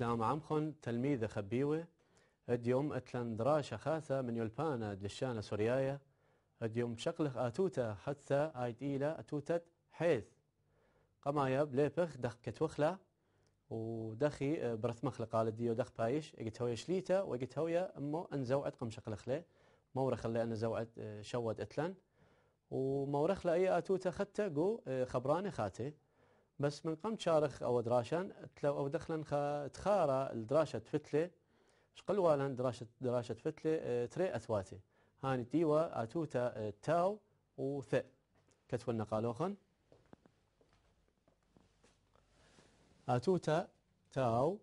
لام عمخن تلميذ خبيوة اديوم اتلان دراشة خاثة من يلبانا دشانة سوريايا اديوم شقلخ اتوتا حتى ايد ايلا اتوتا حيث قما قمايا بليبخ دخ كتوخلا ودخي برثمخ لقال ديو دخ بايش اجت هوي شليتا واجت هوي امو انزو انزوعت شقلخ لي مورخ اللي انزو زوعت شود اتلان ومورخ لأي اتوتا خدتا قو خبراني خاتي بس من قمت شارخ او دراشان تلو او دخلا تخارى الدراشة فتله شقل والا دراشة دراشة فتله آه، تري اثواتي هاني ديوا آه، اتوتا تاو وث كتولنا نقالوخن اتوتا تاو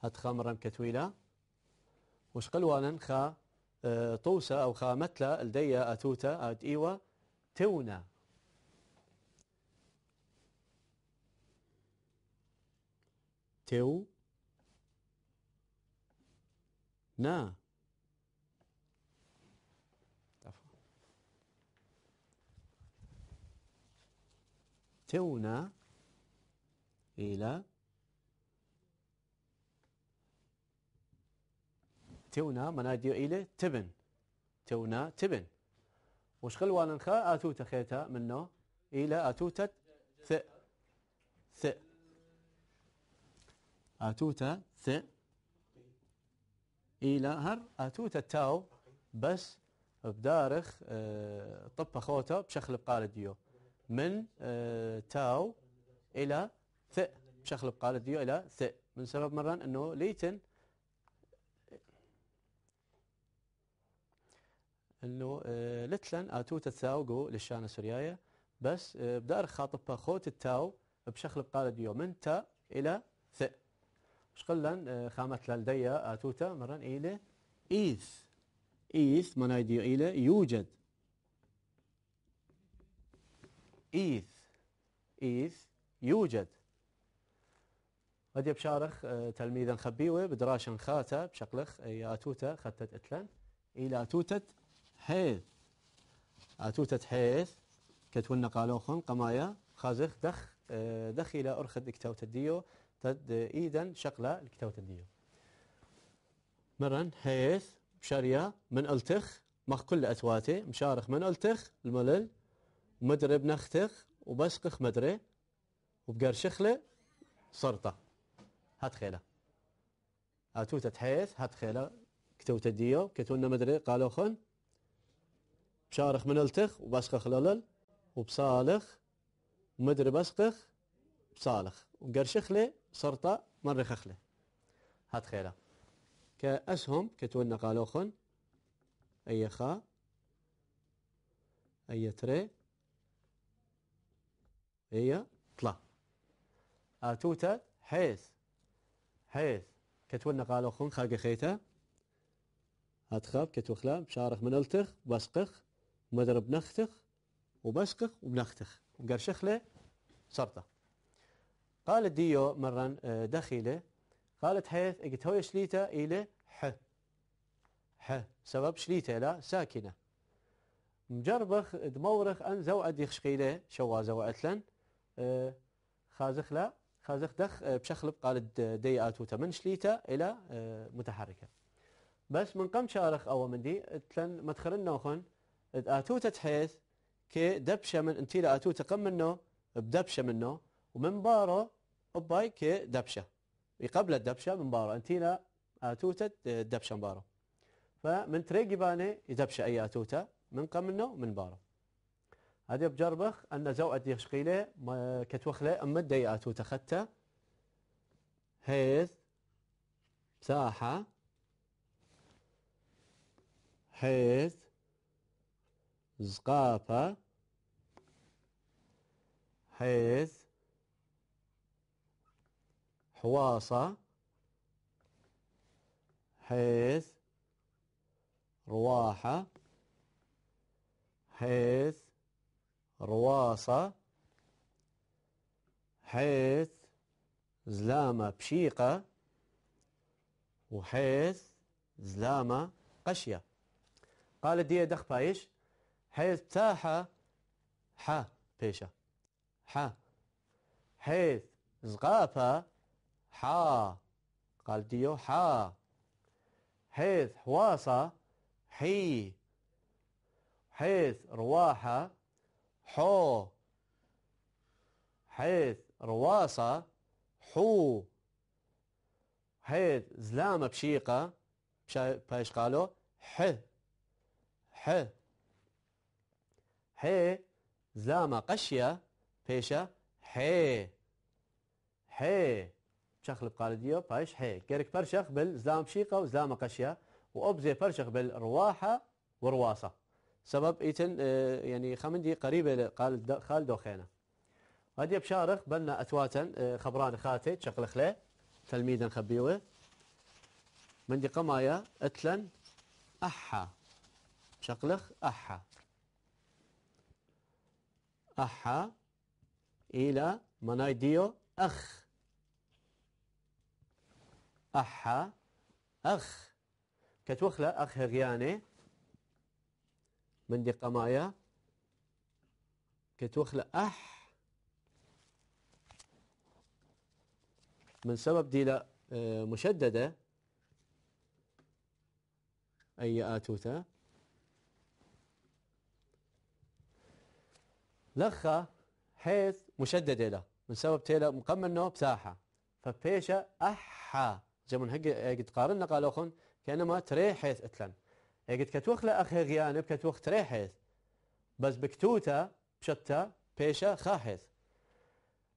هتخمرم كتويلا وشقل والا خا آه، طوسة أو خامتلا الدية أتوتا أت ايوا تونا تيو نا تيونا إلى تونا مناديو إلى تبن تونا تبن وش قال وانا خا آتوتا خيتا منه إلى آتوتا ث ث اتوتا ث الى هر اتوتا تاو بس بدارخ آه، طب خوتا بشخل بقال ديو من آه، تاو الى ث بشخل بقال ديو الى ث من سبب مرة انه ليتن انه آه، لتلن اتوتا تاو جو للشانة سورياية بس بدارخ خاطب خوت التاو بشخل بقال ديو من تا الى شقلن آه، خامت لديا آتوتا آه، مرن إلى إيث إيث منايدي إلى يوجد إيث إيث يوجد هذه بشارخ آه، تلميذا خبيوه بدراشا خاتا بشقلخ يا اتوتا خطت اتلن الى توتت حيث اتوتت حيث كتولنا قالوخن قمايا خازخ دخ دخ الى ارخد اكتاوت الديو إيداً شقلة الكتاب والتندية مرن هيث بشريا من التخ مخ كل أتواتي مشارخ من التخ الملل مدرب بنختخ وبسقخ مدري وبقرشخلة صرطة هات خيلة اتوتة هيث هات خيلة كتو تديو كتونا مدري قالوا خن بشارخ من التخ وبسقخ للل وبصالخ مدري بسقخ بصالخ وقرشخلة صرطة مرة خخلة هات خيرة كأسهم كتولنا قالوخن أي خا أي تري أي طلا أتوتا حيث حيث كتولنا قالوخن خاقي خيتا هات خاب كتوخلا بشارخ من التخ بسقخ مدرب نختخ وبسقخ وبنختخ وقرشخلة صرطة قال ديو مرة آه، دخيلة قالت حيث قلت هو شليته إلى ح ح سبب شليته لا ساكنة مجربخ دمورخ أن زو أديخ شقيله شوازة وأتلن أه خازخ لا خازخ دخ آه، بشخلب قالت دي آتوتا من شليته إلى آه، متحركة بس من قم شارخ أو من دي تلن مدخرن نوخن آتوتة تحيث كي دبشة من انتي لآتوتة قم منه بدبشة منه ومنباره اباي كي دبشه يقبل الدبشه من بارو انتينا اتوته دبشه بارو فمن تريجي باني يدبشه اي اتوته من قمنه بارو هذه بجربخ ان زو ادي شقيله كتوخله اما دي اتوته خدته هيث ساحة حيث زقافه حيث حواصة حيث رواحة حيث رواصة حيث زلامة بشيقة وحيث زلامة قشية قال دي دخ بايش حيث تاحة حا بيشة حا حيث زغافة حا قال ديو حا حيث حواصة حي حيث رواحة حو حيث رواصة حو حيث زلامة بشيقة بايش قالوا ح ح حي زلامة قشية بيشة حي حي شخل بقالديو بايش حي كيرك برشخ بالزلام شيقة وزلام قشية وأبزي برشخ بالرواحة ورواصة سبب إيتن آه، يعني خمندي قريبة قال خالد وخينا هادي بشارخ بلنا أتواتا آه، خبران خاتي شخل خلي تلميذا خبيوه مندي قمايا أتلن أحا شقلخ أحا أحا إلى منايديو أخ أحا أخ كتوخلا أخ هغياني من دي قمايا كتوخلا أح من سبب ديلا آه، مشددة أي آتوتا لخة حيث مشددة له من سبب تيلا مقمنه بساحة فبيشة أحا زمن هج اجد قارن قالوا خن كانما تريحث اتلن اجد كتوخ لأخي اخي غيانب كتوخ تري بس بكتوتا بشتا بيشا خاحث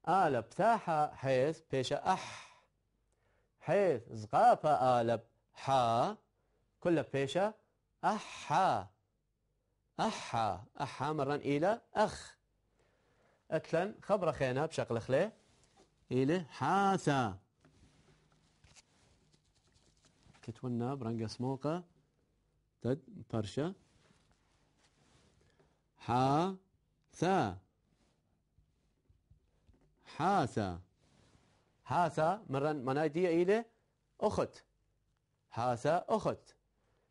آلب بتاحا حيث بيشا أح حيث زقافة آلب حا كل بيشا أحا أحا أحا مرة إلى أخ أتلن خبر خينا بشكل خليه إلى حاثا كتونا تد brangasmoqa tad سا ha سا حاسة سا مرة منادية إلى أخت سا أخت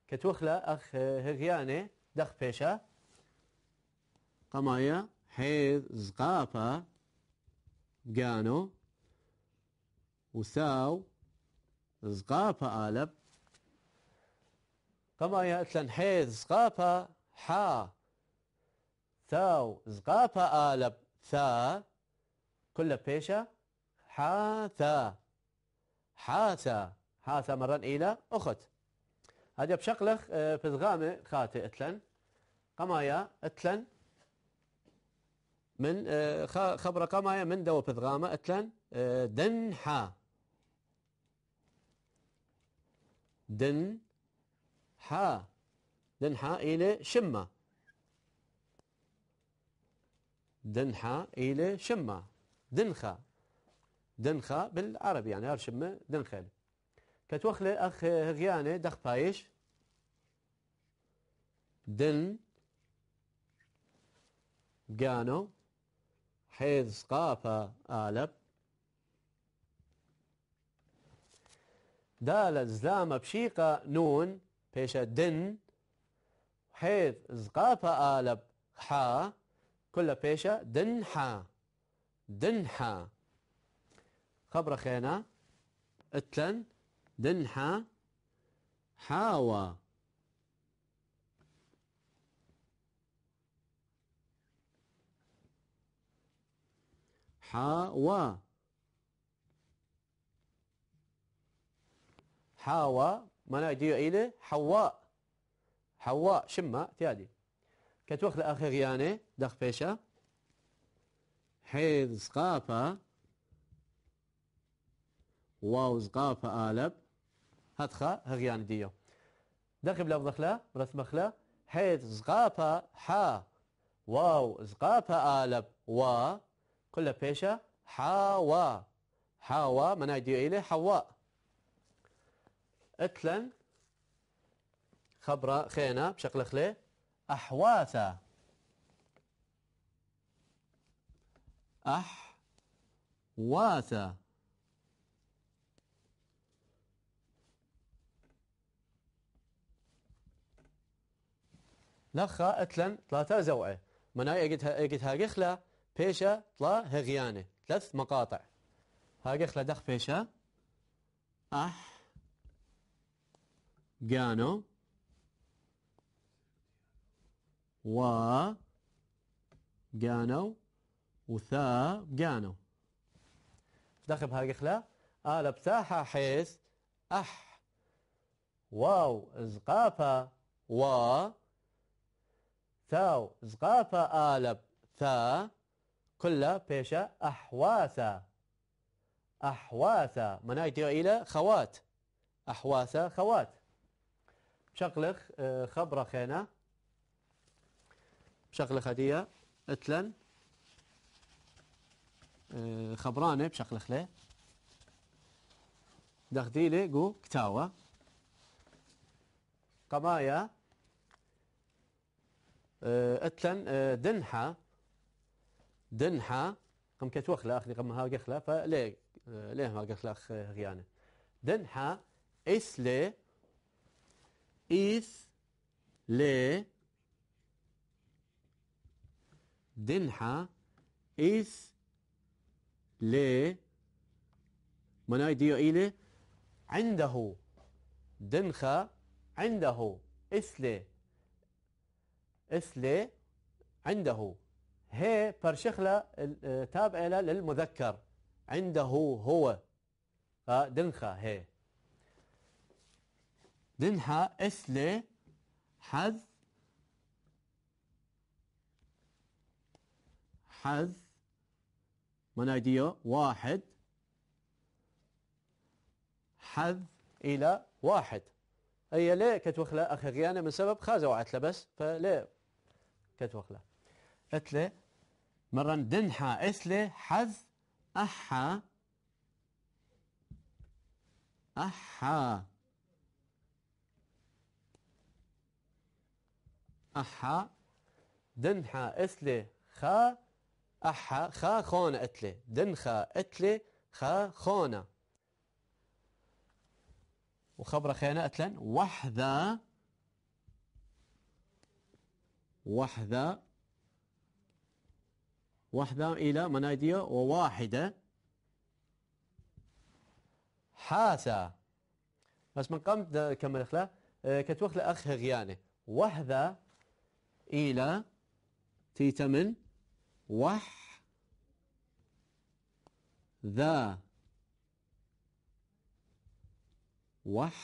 كتوخلا أخ هغياني دخ بيشا قمايا حيث زقافة قانو وساو زقافة آلب كما يأتلن حيث زقافة حا ثاو زقافة آلب ثا كل بيشة ثا حا ثا مرة إلى أخت هذا بشقلخ الغامة خاتي أتلن قمايا أتلن من خبرة قمايا من دو الغامة أتلن دن حا دن حا دنحا إلى شمة دنحا إلى شمة دنخة دنخة بالعربي يعني هار شمة دنخل كتوخلي أخ هغياني دخ بايش دن قانو حيث سقافة آلب دالة زلامة بشيقة نون پیش دن حيث زقاف آلب حا كل بيشة دن حا خبر خينا اتلن دن حا و حا و معناها يدير إلى حواء حواء شما تيادي كتوخ لآخريانة يعني دخ بيشا حيض زقافة واو زقافة آلب هتخا هغيان يعني ديو دخ بلا دخلا برث مخلا حيض زقافة حا واو زقافة آلب وا كل بيشا حاوا حاوا مناي ديو إلى حواء اتلن خبرة خينا بشكل خلي أحواثا أحواثا لخا اتلن ثلاثة زوعة مناي اجت ها قخلة بيشة طلا هغيانة ثلاث مقاطع ها قخلة دخ بيشة أح جانو و جانو وثا جانو داخل بهالقخلة آلا بتاحة حيث أح واو زقافة و ثاو زقافة آلب ثا كلها بيشة أحواثة أحواثة مناي تيو إلى خوات أحواثة خوات بشغلخ آه، خبرة خينا بشغلخ هدية اتلن آه، خبرانة بشغلخ لي دخديلي قو كتاوة قمايا آه، اتلن دنحة دنحة قم كتوخلا أخذي قم هاقخلا فليه ليه ما قخلة غيانة دنحة إسلي إيث ل دنحة إيث ل مناي ديو إيلي عنده دنخة عنده إس إسلي عنده هي برشخلة آه، تابعة للمذكر عنده هو دنخة هي دنها har حذ حذ منايديو واحد حذ إلى واحد أي لا كتوخلا غيانا من سبب خازة وعتلة بس فلا كتوخلا أتلة مرة دنحا أسلة حذ أحا أحا أحا دنحا إثلي خا أحا خا خونة إثلي خا إثلي خا خونة وخبرة خيانة أتلن وحذا وحذا وحدة إلى منادية وواحدة حاسة بس من قمت كمل إخلاء آه، كتوخ لأخ غيانة وحذا إلى تيتا من وح ذا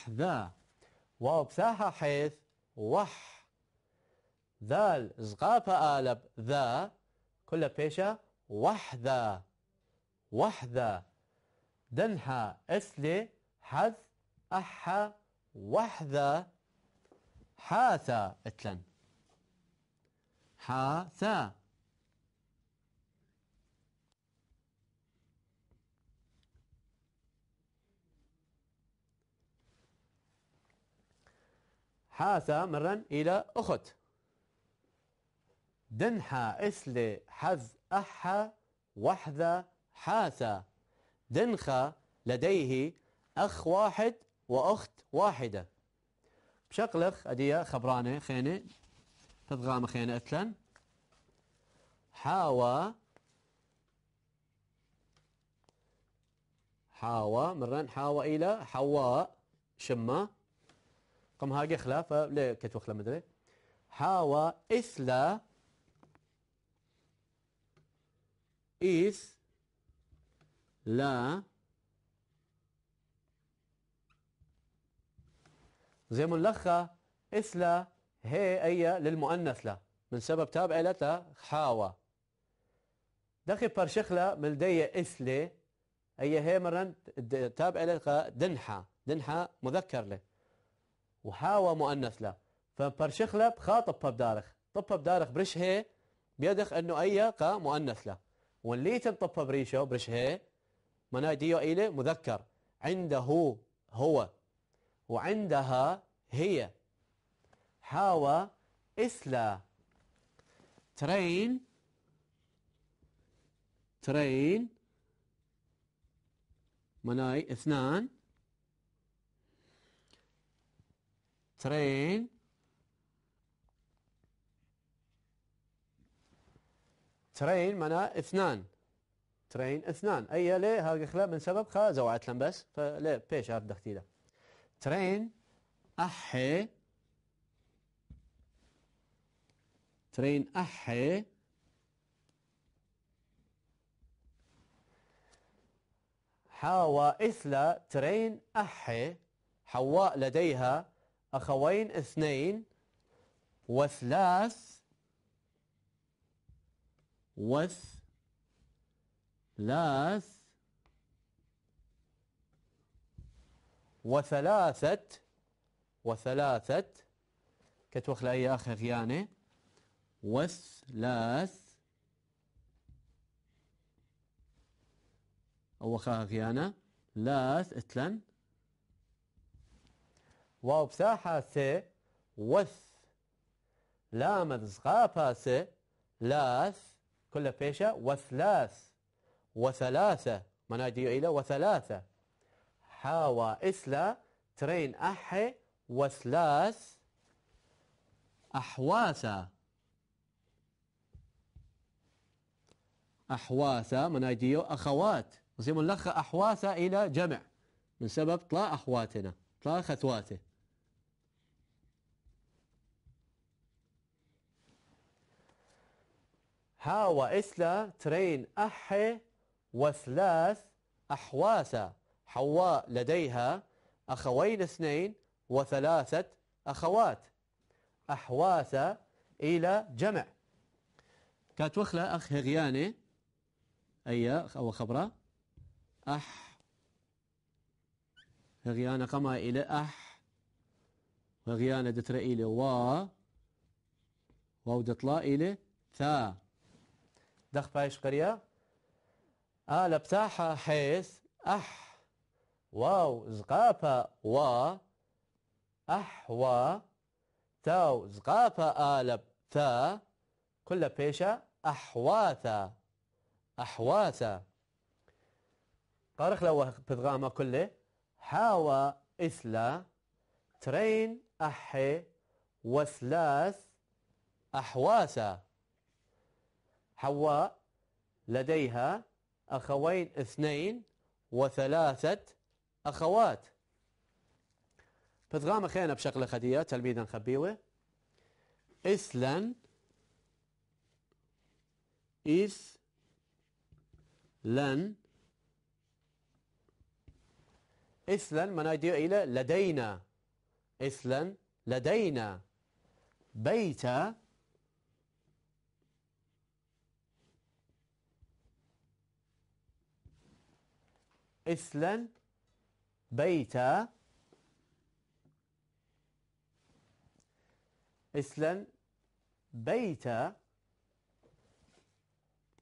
ذا واو بثاها حيث وح ذال زغابة آلب ذا كل بيشة وح ذا دنها أسلي حذ أحا وح ذا حاثا اتلن ثا حاثا مرا إلى أخت دنحا إسل حذ أحا وحذا حاثا دنخا لديه أخ واحد وأخت واحدة بشقلخ أدية خبرانة خينة تدغام خيانة أتلان حاوى حاوى مرن حاوى إلى حواء شما قم هاجي خلافة ليه كتو خلا مدري حاوى إثلا إث لا زي ملخة إثلا هي أي للمؤنث له من سبب تابع لتا حاوى دخي برشخلا من دي إثلة أي هي مرن تابع لتا دنحة دنحة مذكر له وحاوى مؤنث له فبرشخلا بخاطب بدارخ طب بدارخ برش هي بيدخ أنه أي قا مؤنث له واللي تنطب بريشه برش هي منا ديو ايلي مذكر عنده هو وعندها هي هاوا إثلا ترين ترين مناي اثنان ترين ترين منا اثنان ترين اثنان اي ليه هاك خلا من سبب خا زوعت بس فليه بيش عرف دختيله ترين احي ترين أحي حاوى إثلا ترين أحي حواء لديها أخوين اثنين وثلاث وثلاث وثلاثة وثلاثة كتوخ لأي آخر يعني والثلاث أو خاكيانا لاث اتلن واو بساحة ث وث لامد زغابة ث لاث كل بيشة وثلاث وثلاثة منادي إلى وثلاثة حاوى إسلا ترين أحي وثلاث أحواسا أحواثا أيديو أخوات نصير لخ أحواثا إلى جمع من سبب طلا أحواتنا طلا خثواته ها وإسلا ترين أح وثلاث أحواثا حواء لديها أخوين اثنين وثلاثة أخوات أحواثا إلى جمع كاتوخلا أخ هغياني أي أو خبرة أح غيانا قما إلى أح غيانا دتر إلى وا واو دطلا إلى ثا دخ بايش قرية آل بتاحة حيث أح واو زقابة وا وا تاو زقابة آل بتا كل بيشة أحواثا أحواثا قارخ لو بدغاما كله حاوى إثلا ترين أحي وثلاث أحواثا حواء لديها أخوين اثنين وثلاثة أخوات بتغام خينا بشغلة خدية تلميذا خبيوة إثلا إث لن إثلا من أيديه إلى لدينا إثلا لدينا بيتا إثلا بيتا إثلا بيتا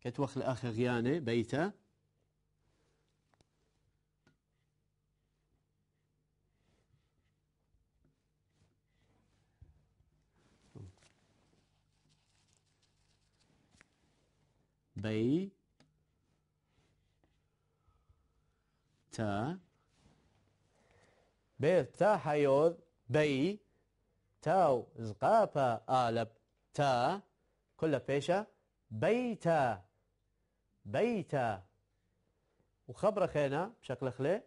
كتوخ الأخ غيانة بيته بي تا بير تا بي تاو زقابا آلب تا كل بيشا بيتا بيتا وخبر خينا بشكل خلي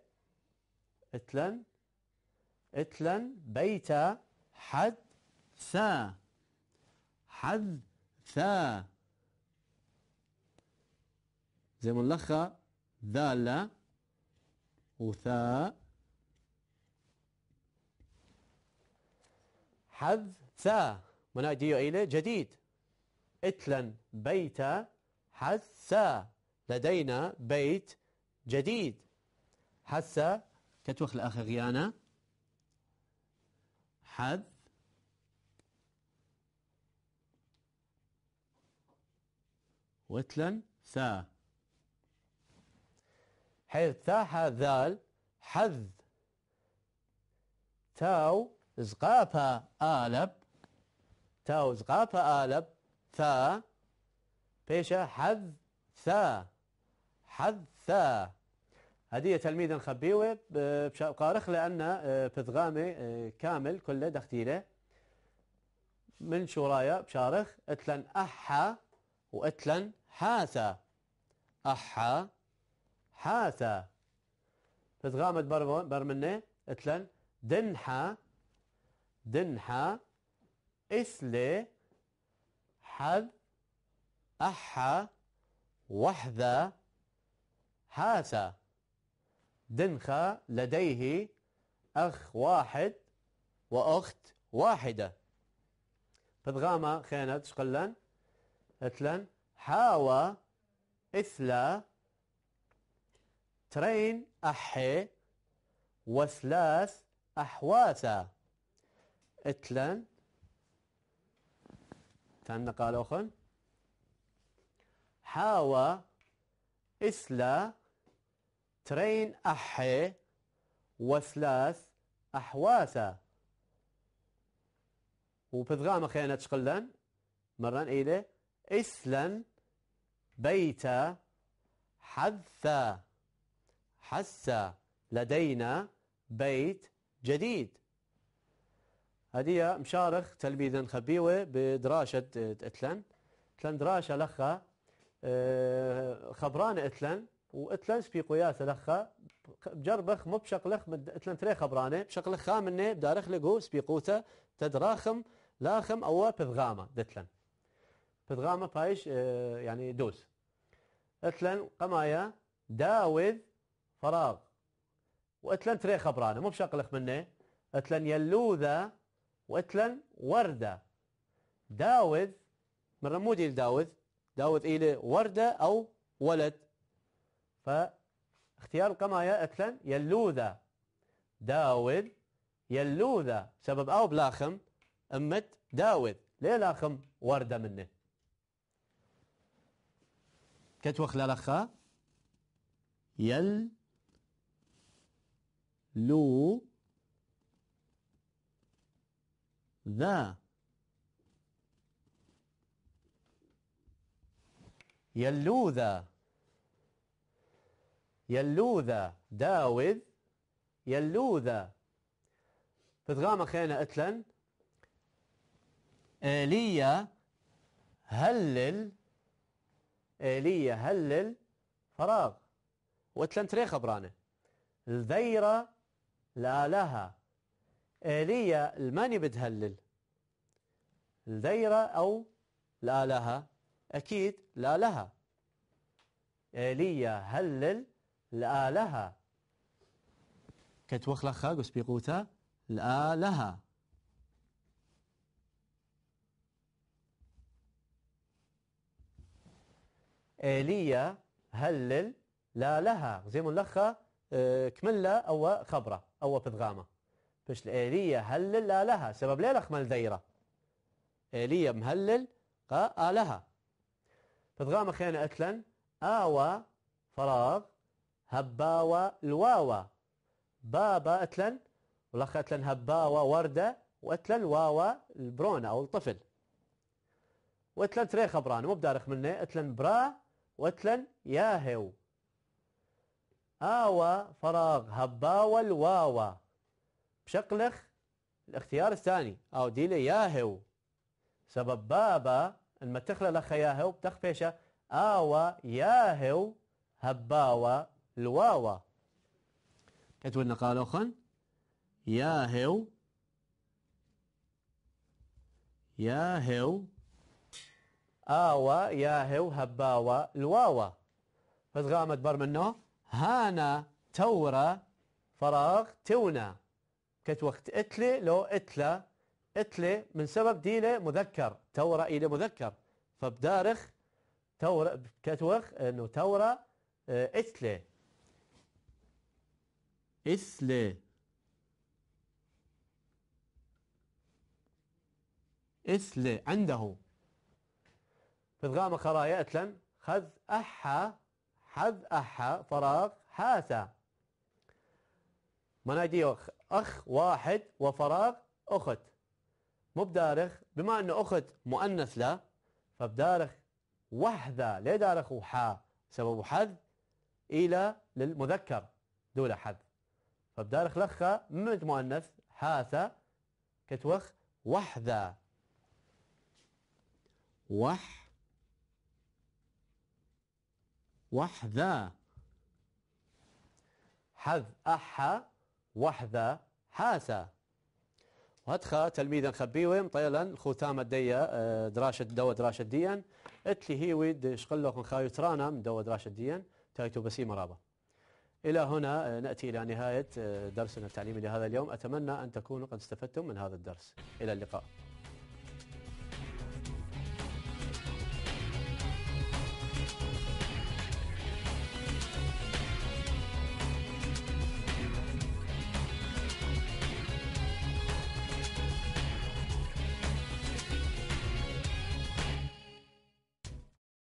اتلن اتلن بيتا حد ثا حد ثا زي ملخة ذالة حد حذثا منادي إلى جديد اتلن بيتا ثا لدينا بيت جديد حث كتوخ الأخ غيانا حذ وتلا ثا حيث ثا حذال حذ تاو زقافا آلب تاو زقابا آلب ثا بيشا حذ ثا حذا هدية تلميذ خبيوة بشقارخ لأن آه، بثغامي آه، كامل كله دختيله من شورايا بشارخ اتلن أحا واتلن حاثا أحا حاثا بثغامة برمنة اتلن دنحا دنحا إثلي حذ أحا وحذا حاث دنخة لديه أخ واحد وأخت واحدة بدغامة خانت شقلن أتلن حاوى إثلا ترين أحي وثلاث أحواثا إتلن تان قال أخن حاوى إثلا ترين أحي وثلاث وفي وبدغامة خيانة شقلن مرة إلى إسلا بيتا حثا حثا لدينا بيت جديد هذه مشارخ تلميذ خبيوة بدراشة اتلن اتلن دراشة لخا آه، خبران اتلن واتلنس قياس لخا بجربخ مو بشقلخ اتلن تري خبرانه بشقلخ خامنه بدارخ لقو سبيقوته تدراخم لاخم او بذغامه دتلن بذغامه بايش آه، يعني دوس اتلن قمايا داوذ فراغ واتلن تري خبرانه مو بشقلخ منه اتلن يلوذا واتلن ورده داوذ من رمودي لداوذ داوذ إلى وردة أو ولد فاختيار كما يأتلن يلوذا داود يلوذا سبب أو بلاخم أمة داود ليه لاخم وردة منه كتوخ لالخا يل لو ذا يلوذا يلوذا داوذ يلوذا بتغامة خينا اتلن ايليا هلل ايليا هلل فراغ واتلن تريخة برانة الذيرة لا لها ايليا الماني بتهلل الذيرة أو لا لها أكيد لا لها ايليا هلل لآلها كتوخ لخا قوس بيقوتا لآلها آلية هلل لا لها زي لخا كملا أو خبرة أو بدغامة فش الآلية هلل لا لها سبب ليه لخمل دايرة آلية مهلل قا آلها بدغامة خيانة أتلن آوى فراغ هباوة الواوة بابا أتلن والأخ أتلن هباوة وردة وأتلن واوا البرونة أو الطفل وأتلن تري خبران مو بدارخ منه أتلن برا وأتلن ياهو اوا فراغ هباوة الواوة بشقلخ الاختيار الثاني أو ديلي ياهو سبب بابا لما تخلى لخ ياهو بتخفيشه اوا ياهو هباوة الواوا كتولنا قال أخن يا هو يا هو آوا يا هو هباوا الواوا فتغامت بر منه هانا تورا فراغ تونا كت وقت اتلي لو اتلا اتلي من سبب ديله مذكر تورا إلى مذكر فبدارخ تورا كتوخ انه تورا آه، اتلي إثل إثل عنده بتغام خرايا اتلن خذ أحا حذ أحا فراغ حاسة منادي أخ واحد وفراغ أخت مو بدارخ بما أن أخت مؤنث له فبدارخ وحذا ليه دارخ وحا سبب حذ إلى للمذكر دون حذ فبدارخ لخا ممت مؤنث حاثة كتوخ وحذا وح وحذا حذ أحا وحذا حاثة وهدخا تلميذا خبيوي مطيلا خوتام ديا آه، دراشة دوا دراشة ديا اتلي هيويد شقلوخ خايو ترانا من دوا دراشة ديا تايتو بسيمة رابا إلى هنا آه، نأتي إلى نهاية آه، درسنا التعليمي لهذا اليوم أتمنى أن تكونوا قد استفدتم من هذا الدرس إلى اللقاء